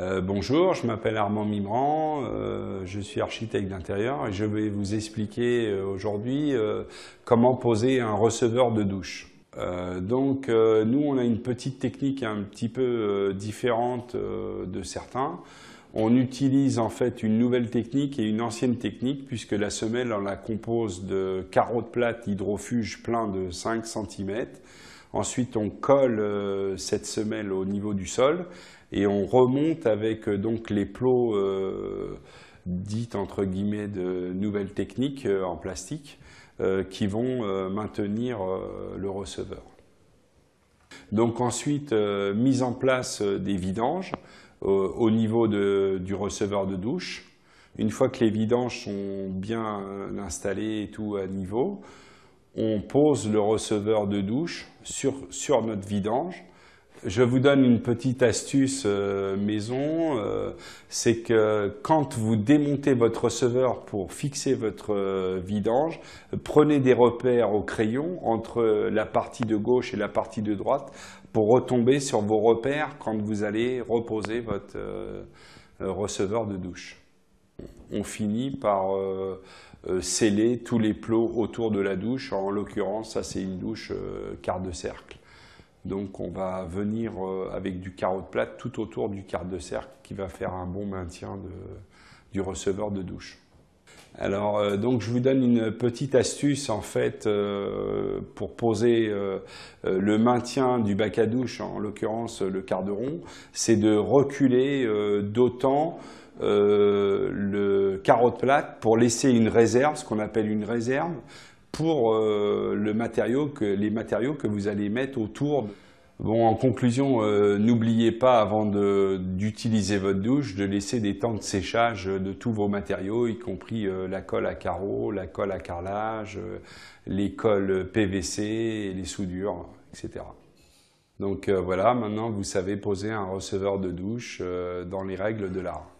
Euh, bonjour, je m'appelle Armand Mimran, euh, je suis architecte d'intérieur et je vais vous expliquer euh, aujourd'hui comment poser un receveur de douche. donc nous, on a une petite technique un petit peu différente de certains. On utilise en fait une nouvelle technique et une ancienne technique puisque la semelle, on la compose de carreaux de plate hydrofuge plein de 5 cm Ensuite, on colle euh, cette semelle au niveau du sol et on remonte avec euh, donc les plots euh, dites entre guillemets de nouvelles techniques en plastique qui vont maintenir le receveur. Donc ensuite, mise en place des vidanges au niveau du receveur de douche. Une fois que les vidanges sont bien installées et tout à niveau, on pose le receveur de douche sur, sur notre vidange. Je vous donne une petite astuce euh, maison, euh, c'est que quand vous démontez votre receveur pour fixer votre euh, vidange, prenez des repères au crayon entre la partie de gauche et la partie de droite pour retomber sur vos repères quand vous allez reposer votre receveur de douche on finit par euh, euh, sceller tous les plots autour de la douche. En l'occurrence, ça c'est une douche euh, quart de cercle. Donc on va venir avec du carreau de plate tout autour du quart de cercle qui va faire un bon maintien du receveur de douche. Alors donc je vous donne une petite astuce en fait pour poser le maintien du bac à douche, en l'occurrence le quart de rond, c'est de reculer d'autant euh, le carreau de plate pour laisser une réserve, ce qu'on appelle une réserve, pour euh, le matériau que, les matériaux que vous allez mettre autour. Bon, en conclusion, euh, n'oubliez pas avant d'utiliser votre douche de laisser des temps de séchage de tous vos matériaux, y compris la colle à carreaux, la colle à carrelage, les colles PVC, les soudures, etc. Donc voilà, maintenant vous savez poser un receveur de douche dans les règles de l'art.